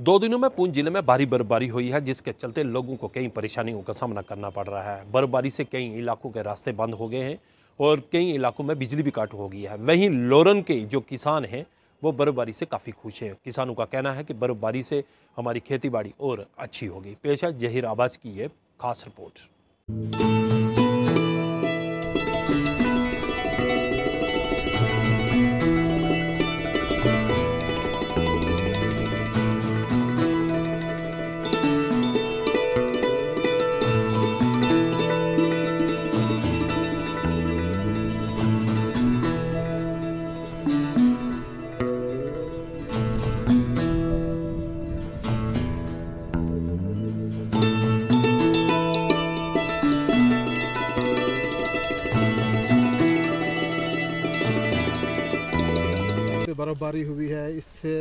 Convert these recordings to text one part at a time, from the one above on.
दो दिनों में पूंछ जिले में भारी बर्फबारी हुई है जिसके चलते लोगों को कई परेशानियों का सामना करना पड़ रहा है बर्फबारी से कई इलाकों के रास्ते बंद हो गए हैं और कई इलाकों में बिजली भी काट हो गई है वहीं लोरन के जो किसान हैं वो बर्फबारी से काफ़ी खुश हैं किसानों का कहना है कि बर्फबारी से हमारी खेती बाड़ी और अच्छी होगी पेशा जहिर आबाज की ये खास रिपोर्ट बर्फ़बारी हुई है इससे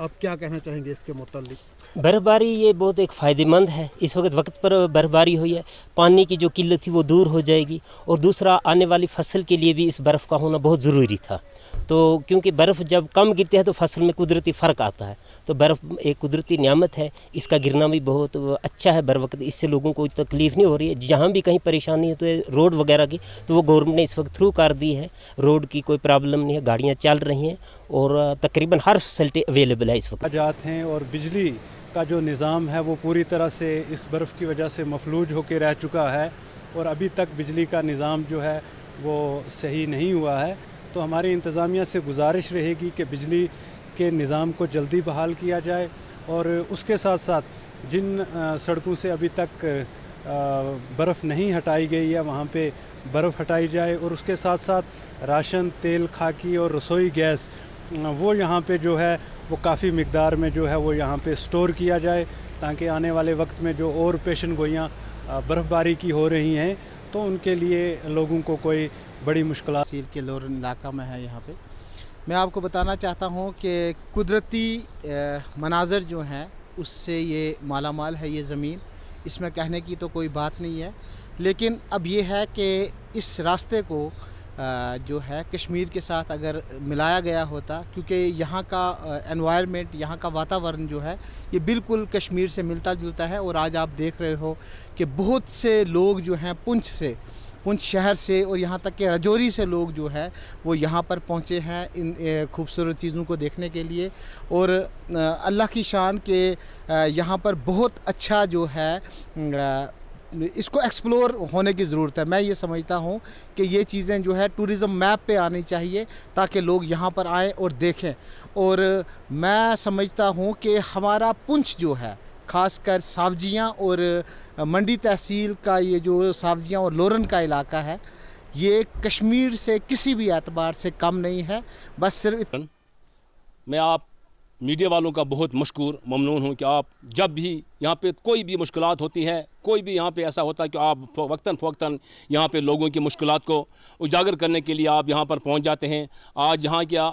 आप क्या कहना चाहेंगे इसके मतलब बर्फ़बारी ये बहुत एक फ़ायदेमंद है इस वक्त वक्त पर बर्फ़बारी हुई है पानी की जो किल्लत थी वो दूर हो जाएगी और दूसरा आने वाली फसल के लिए भी इस बर्फ़ का होना बहुत ज़रूरी था तो क्योंकि बर्फ़ जब कम गिरती है तो फसल में कुदरती फ़र्क आता है तो बर्फ़ एक कुदरती नियामत है इसका गिरना भी बहुत अच्छा है बर वक्त इससे लोगों को तकलीफ़ नहीं हो रही है जहाँ भी कहीं परेशानी है तो रोड वगैरह की तो वो गवर्नमेंट ने इस वक्त थ्रू कर दी है रोड की कोई प्रॉब्लम नहीं है गाड़ियाँ चल रही हैं और तकरीबन हर फैसल्टी अवेलेबल है इस वक्त जाते हैं और बिजली का जो निज़ाम है वो पूरी तरह से इस बर्फ़ की वजह से मफलूज होकर रह चुका है और अभी तक बिजली का निज़ाम जो है वो सही नहीं हुआ है तो हमारी इंतज़ामिया से गुजारिश रहेगी कि बिजली के निज़ाम को जल्दी बहाल किया जाए और उसके साथ साथ जिन सड़कों से अभी तक बर्फ़ नहीं हटाई गई है वहाँ पे बर्फ़ हटाई जाए और उसके साथ साथ राशन तेल खाकी और रसोई गैस वो यहाँ पे जो है वो काफ़ी मकदार में जो है वो यहाँ पे स्टोर किया जाए ताकि आने वाले वक्त में जो और पेशन गोइयाँ बर्फ़बारी की हो रही हैं तो उनके लिए लोगों को कोई बड़ी मुश्किल सील के लोर इलाका में है यहाँ पे मैं आपको बताना चाहता हूँ कि कुदरती मनाजर जो हैं उससे ये माला माल है ये ज़मीन इसमें कहने की तो कोई बात नहीं है लेकिन अब ये है कि इस रास्ते को जो है कश्मीर के साथ अगर मिलाया गया होता क्योंकि यहाँ का एनवायरनमेंट यहाँ का वातावरण जो है ये बिल्कुल कश्मीर से मिलता जुलता है और आज आप देख रहे हो कि बहुत से लोग जो हैं पुंछ से पुंछ शहर से और यहाँ तक के रजौरी से लोग जो है वो यहाँ पर पहुँचे हैं इन खूबसूरत चीज़ों को देखने के लिए और अल्लाह की शान के यहाँ पर बहुत अच्छा जो है इसको एक्सप्लोर होने की ज़रूरत है मैं ये समझता हूँ कि ये चीज़ें जो है टूरिज़म मैप पे आनी चाहिए ताकि लोग यहाँ पर आएँ और देखें और मैं समझता हूँ कि हमारा पुंछ जो है खासकर सावजियाँ और मंडी तहसील का ये जो सावजियाँ और लोरन का इलाका है ये कश्मीर से किसी भी एतबार से कम नहीं है बस सिर्फ मैं आप मीडिया वालों का बहुत मशहूर ममनून हूँ कि आप जब भी यहाँ पे कोई भी मुश्किल होती है कोई भी यहाँ पे ऐसा होता है कि आप वक्ता फ़ोक्ता यहाँ पे लोगों की मुश्किल को उजागर करने के लिए आप यहाँ पर पहुँच जाते हैं आज यहाँ क्या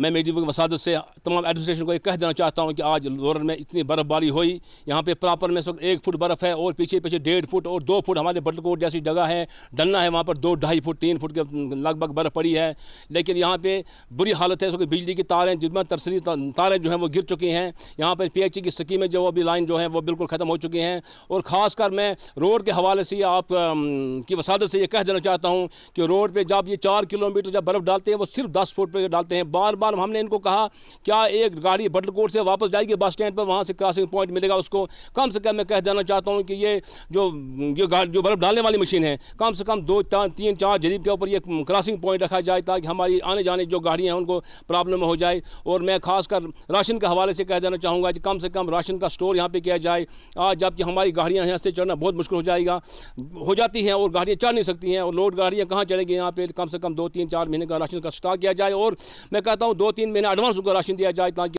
मैं की वसादत से तमाम एडमिनिस्ट्रेशन को ये कह देना चाहता हूँ कि आज लोरन में इतनी बर्फ़बारी हुई यहाँ पे प्रॉपर में इस वक्त एक फुट बर्फ़ है और पीछे पीछे डेढ़ फुट और दो फुट हमारे बटलकोट जैसी जगह है डलना है वहाँ पर दो ढाई फुट तीन फुट के लगभग बर्फ़ पड़ी है लेकिन यहाँ पर बुरी हालत है इस बिजली की तारें जिसमें तरसरी तारें जो हैं वो गिर चुकी हैं यहाँ पर पी की स्कीमें जो अभी लाइन जो है वो बिल्कुल ख़त्म हो चुकी हैं और ख़ासकर मैं रोड के हवाले से आप की वसादत से ये कह देना चाहता हूँ कि रोड पर जब ये चार किलोमीटर जब बर्फ़ डालते हैं वो सिर्फ दस फुट पर डालते हैं बार बार मालूम हमने इनको कहा क्या एक गाड़ी बटलकोट से वापस जाएगी बस स्टैंड पर वहाँ से क्रॉसिंग पॉइंट मिलेगा उसको कम से कम मैं कह देना चाहता हूँ कि ये जो ये जो बर्फ़ डालने वाली मशीन है कम से कम दो तीन चार जरीब के ऊपर ये क्रॉसिंग पॉइंट रखा जाए ताकि हमारी आने जाने जो गाड़ियाँ हैं उनको प्रॉब्लम हो जाए और मैं खासकर राशन के हवाले से कह देना चाहूँगा कि कम से कम राशन का स्टोर यहाँ पर किया जाए आज जबकि हमारी गाड़ियाँ यहाँ से चढ़ना बहुत मुश्किल हो जाएगा हो जाती हैं और गाड़ियाँ चढ़ नहीं सकती हैं और लोड गाड़ियाँ कहाँ चढ़ेंगी यहाँ पर कम से कम दो तीन चार महीने का राशन का स्टॉक किया जाए और मैं कहता हूँ दो तीन महीने एडवांस उनको राशन दिया जाए ताकि